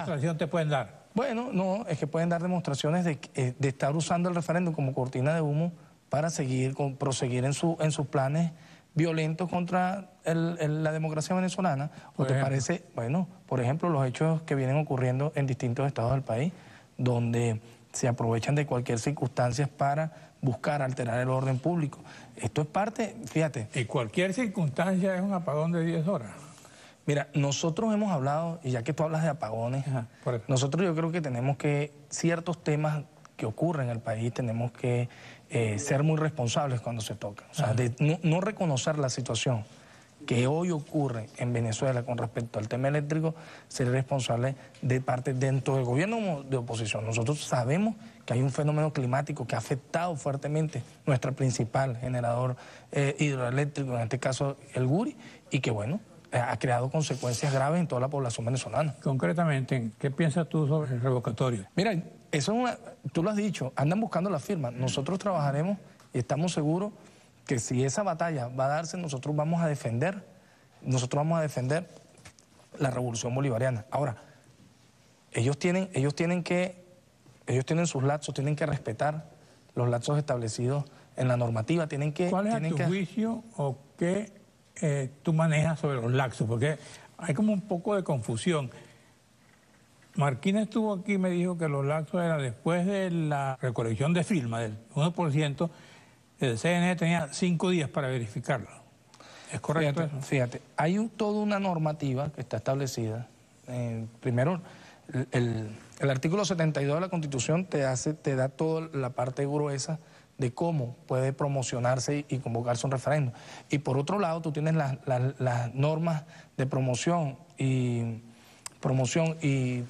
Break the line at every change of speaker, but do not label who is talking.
¿Qué demostración te pueden dar? Bueno, no, es que pueden dar demostraciones eh, de, estar usando el referéndum como cortina de humo para seguir, con, proseguir en, su, en sus planes violentos contra la democracia venezolana. ¿O te parece, bueno, por ejemplo, los hechos que vienen ocurriendo en distintos estados del país, donde se aprovechan de cualquier circunstancia para buscar alterar el orden público. Esto es parte, fíjate. Y
cualquier circunstancia
es un apagón de 10 horas. Mira, nosotros hemos hablado, y ya que tú hablas de apagones, nosotros yo creo que tenemos que ciertos temas que ocurren en el país tenemos que eh, ser muy responsables cuando se toca. O sea, de no, reconocer la situación que hoy ocurre en Venezuela con respecto al tema eléctrico, ser responsable de parte dentro del gobierno de oposición. Nosotros sabemos que hay un fenómeno climático que ha afectado fuertemente nuestro principal generador eh, hidroeléctrico, en este caso el Guri, y que bueno, eh, ha creado consecuencias graves en toda la población venezolana. Concretamente, ¿qué piensas tú sobre el revocatorio? Mira, eso es una, tú lo has dicho, andan buscando la firma. Nosotros trabajaremos y estamos seguros que si esa batalla va a darse, nosotros vamos a defender, nosotros vamos a defender la revolución bolivariana. Ahora, ellos tienen, ellos tienen que, ellos tienen sus lazos, tienen que respetar los lazos establecidos en la normativa, tienen que... ¿Cuál es tu
juicio o qué eh, tú manejas sobre los laxos? Porque hay como un poco de confusión. Marquín estuvo aquí y me dijo que los laxos eran después de la recolección de firma del 1%, el CNE tenía cinco días para verificarlo. ¿Es correcto
fíjate, hay toda una normativa que está establecida. Eh, primero, el, artículo 72 de la Constitución te, hace, te da toda la parte gruesa de cómo puede promocionarse y convocarse un referéndum. Y por otro lado, tú tienes las, normas de promoción y promoción y